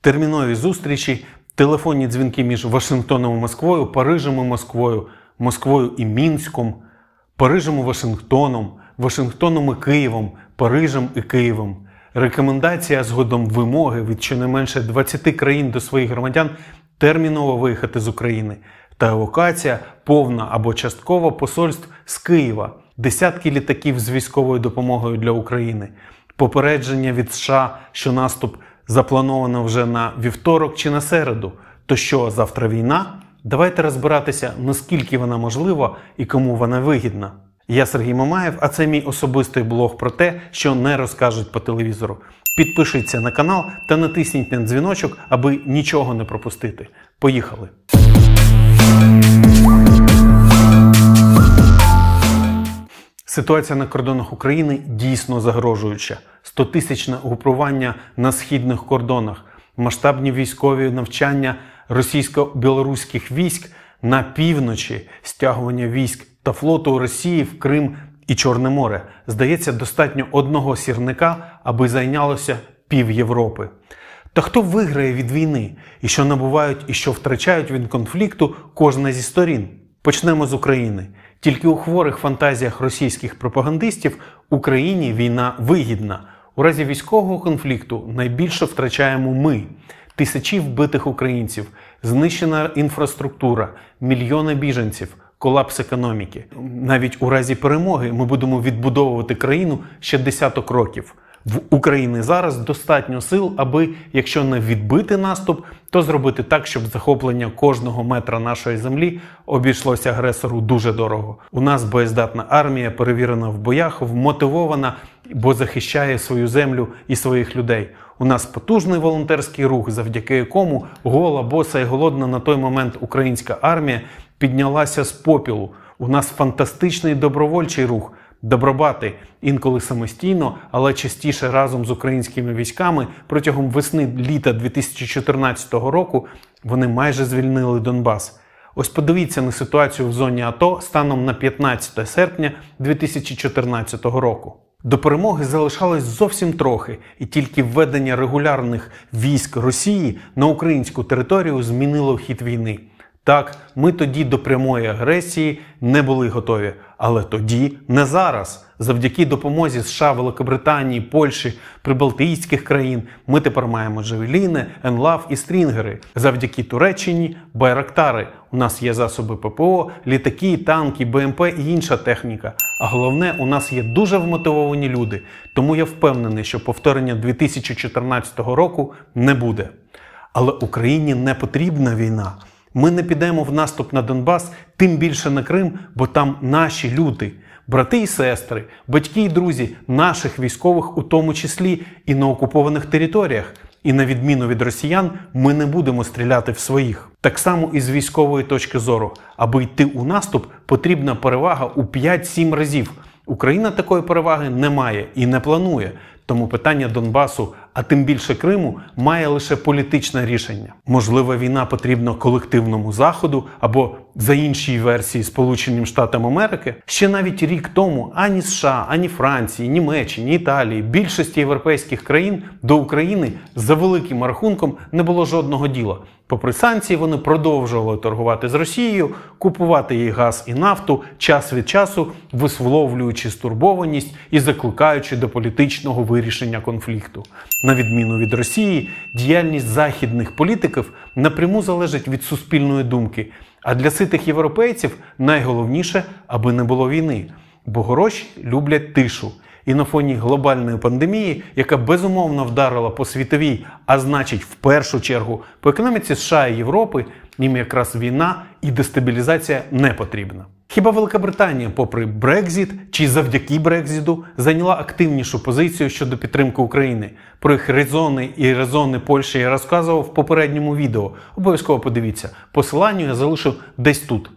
термінові зустрічі, телефонні дзвінки між Вашингтоном і Москвою, Парижем і Москвою, Москвою і Мінськом, Парижем і Вашингтоном, Вашингтоном і Києвом, Парижем і Києвом. Рекомендація згодом вимоги від щонайменше 20 країн до своїх громадян терміново виїхати з України та евокація повна або часткова посольств з Києва, десятки літаків з військовою допомогою для України, попередження від США, що наступ запланована вже на вівторок чи на середу. То що завтра війна? Давайте розбиратися, наскільки вона можлива і кому вона вигідна. Я Сергій Мамаєв, а це мій особистий блог про те, що не розкажуть по телевізору. Підпишіться на канал та натисніть на дзвіночок, аби нічого не пропустити. Поїхали! Ситуація на кордонах України дійсно загрожуюча стотисячне групування на східних кордонах, масштабні військові навчання російсько-білоруських військ на півночі, стягування військ та флоту Росії в Крим і Чорне море. Здається, достатньо одного сірника, аби зайнялося пів Європи. Та хто виграє від війни і що набувають і що втрачають від конфлікту кожна зі сторін? Почнемо з України. Тільки у хворих фантазіях російських пропагандистів Україні війна вигідна. У разі військового конфлікту найбільше втрачаємо ми тисячі вбитих українців, знищена інфраструктура, мільйони біженців, колапс економіки. Навіть у разі перемоги ми будемо відбудовувати країну ще десяток років. В Україні зараз достатньо сил, аби якщо не відбити наступ, то зробити так, щоб захоплення кожного метра нашої землі обійшлося агресору дуже дорого. У нас боєздатна армія перевірена в боях, вмотивована, бо захищає свою землю і своїх людей. У нас потужний волонтерський рух, завдяки якому гола, боса і голодна на той момент українська армія піднялася з попілу. У нас фантастичний добровольчий рух. Добробати інколи самостійно, але частіше разом з українськими військами протягом весни літа 2014 року вони майже звільнили Донбас. Ось подивіться на ситуацію в зоні АТО станом на 15 серпня 2014 року. До перемоги залишалось зовсім трохи, і тільки введення регулярних військ Росії на українську територію змінило хід війни. Так, ми тоді до прямої агресії не були готові, але тоді не зараз. Завдяки допомозі США, Великобританії, Польщі, Прибалтійських країн ми тепер маємо Джавеліни, Енлав і Стрінгери. Завдяки Туреччині, Байрактари. У нас є засоби ППО, літаки, танки, БМП і інша техніка. А головне, у нас є дуже вмотивовані люди. Тому я впевнений, що повторення 2014 року не буде. Але Україні не потрібна війна. Ми не підемо в наступ на Донбас, тим більше на Крим, бо там наші люди, брати і сестри, батьки і друзі наших військових, у тому числі і на окупованих територіях. І на відміну від росіян, ми не будемо стріляти в своїх. Так само і з військової точки зору, аби йти у наступ, потрібна перевага у 5-7 разів. Україна такої переваги не має і не планує. Тому питання Донбасу а тим більше Криму, має лише політичне рішення. Можливо, війна потрібна колективному заходу або за іншій версії Сполученим Штатам Америки. Ще навіть рік тому ані США, ані Франції, Німеччині, Італії, більшості європейських країн до України за великим рахунком не було жодного діла. Попри санкції, вони продовжували торгувати з Росією, купувати її газ і нафту час від часу, висловлюючи стурбованість і закликаючи до політичного вирішення конфлікту. На відміну від Росії, діяльність західних політиків напряму залежить від суспільної думки. А для ситих європейців найголовніше, аби не було війни, бо гроші люблять тишу. І на фоні глобальної пандемії, яка безумовно вдарила по світовій, а значить, в першу чергу, по економіці США і Європи, їм якраз війна і дестабілізація не потрібна. Хіба Великобританія, попри Брекзіт чи завдяки Брекзіду, зайняла активнішу позицію щодо підтримки України? Про їх резони і резони Польщі я розказував в попередньому відео. Обов'язково подивіться. Посилання я залишу десь тут.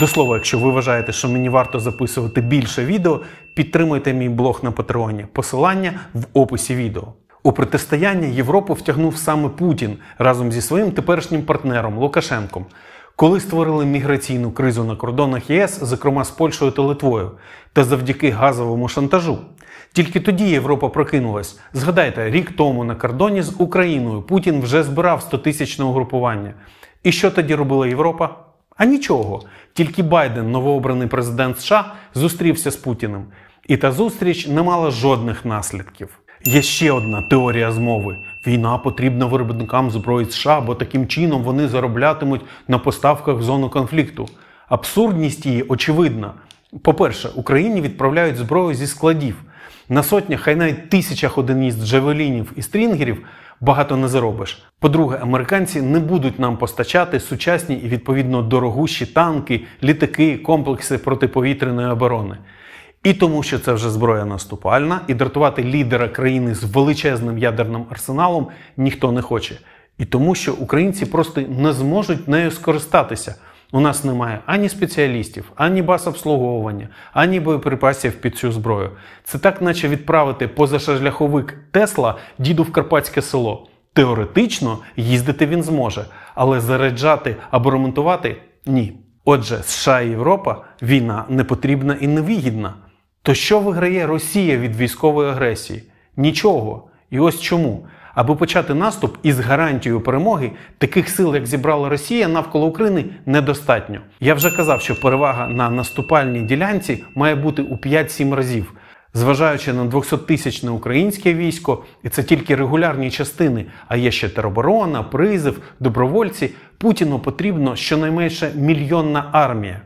До слова, якщо ви вважаєте, що мені варто записувати більше відео, підтримуйте мій блог на Патреоні. Посилання в описі відео. У протистояння Європу втягнув саме Путін разом зі своїм теперішнім партнером Лукашенком коли створили міграційну кризу на кордонах ЄС, зокрема з Польщею та Литвою, та завдяки газовому шантажу. Тільки тоді Європа прокинулась. Згадайте, рік тому на кордоні з Україною Путін вже збирав 100-тисячне угрупування. І що тоді робила Європа? А нічого. Тільки Байден, новообраний президент США, зустрівся з Путіним. І та зустріч не мала жодних наслідків. Є ще одна теорія змови: війна потрібна виробникам зброї США, бо таким чином вони зароблятимуть на поставках в зону конфлікту. Абсурдність її очевидна. По-перше, Україні відправляють зброю зі складів. На сотнях, хай навіть тисячах одиниць джевелінів і стрінгерів багато не заробиш. По-друге, американці не будуть нам постачати сучасні і відповідно дорогущі танки, літаки, комплекси протиповітряної оборони. І тому, що це вже зброя наступальна, і дратувати лідера країни з величезним ядерним арсеналом ніхто не хоче. І тому, що українці просто не зможуть нею скористатися. У нас немає ані спеціалістів, ані баз обслуговування, ані боєприпасів під цю зброю. Це так, наче відправити позашляховик Тесла діду в Карпатське село. Теоретично їздити він зможе, але заряджати або ремонтувати ні. Отже, США і Європа війна не потрібна і невигідна. То що виграє Росія від військової агресії? Нічого. І ось чому. Аби почати наступ із гарантією перемоги, таких сил, як зібрала Росія навколо України, недостатньо. Я вже казав, що перевага на наступальній ділянці має бути у 5-7 разів. Зважаючи на 200-тисячне українське військо, і це тільки регулярні частини, а є ще тероборона, призив, добровольці, путіну потрібно щонайменше мільйонна армія.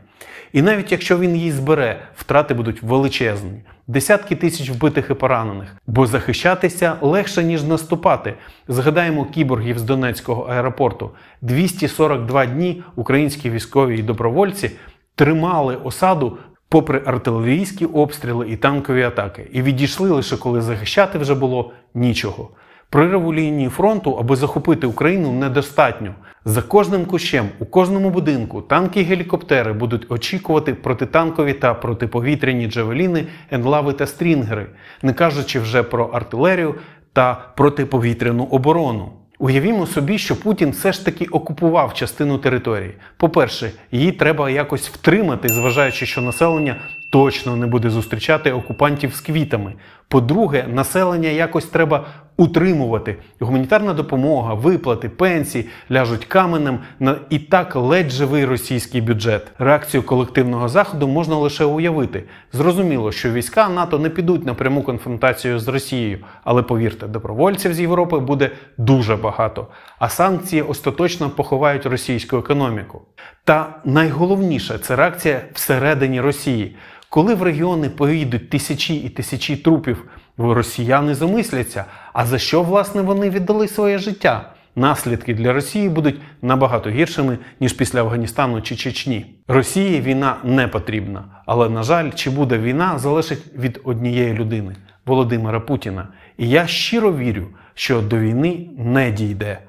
І навіть якщо він її збере, втрати будуть величезні, десятки тисяч вбитих і поранених. Бо захищатися легше, ніж наступати. Згадаємо кіборгів з Донецького аеропорту. 242 дні українські військові і добровольці тримали осаду. Попри артилерійські обстріли і танкові атаки, і відійшли лише коли захищати вже було нічого. Прориву лінії фронту, аби захопити Україну, недостатньо. За кожним кущем, у кожному будинку танки і гелікоптери будуть очікувати протитанкові та протиповітряні джавеліни, енлави та стрінгери, не кажучи вже про артилерію та протиповітряну оборону. Уявімо собі, що Путін все ж таки окупував частину території. По-перше, її треба якось втримати, зважаючи, що населення точно не буде зустрічати окупантів з квітами. По-друге, населення якось треба утримувати. Гуманітарна допомога, виплати, пенсії ляжуть каменем на і так ледь живий російський бюджет. Реакцію колективного заходу можна лише уявити. Зрозуміло, що війська НАТО не підуть на пряму конфронтацію з Росією, але повірте, добровольців з Європи буде дуже багато. А санкції остаточно поховають російську економіку. Та найголовніше це реакція всередині Росії. Коли в регіони поїдуть тисячі і тисячі трупів, росіяни замисляться, а за що, власне, вони віддали своє життя? Наслідки для Росії будуть набагато гіршими ніж після Афганістану чи Чечні. Росії війна не потрібна, але на жаль, чи буде війна, залежить від однієї людини Володимира Путіна. І я щиро вірю, що до війни не дійде.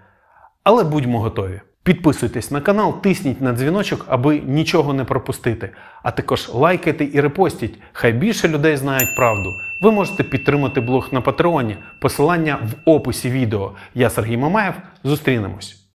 Але будьмо готові. Підписуйтесь на канал, тисніть на дзвіночок, аби нічого не пропустити. А також лайкайте і репостіть. Хай більше людей знають правду. Ви можете підтримати блог на Патреоні. Посилання в описі відео. Я Сергій Мамаєв. Зустрінемось.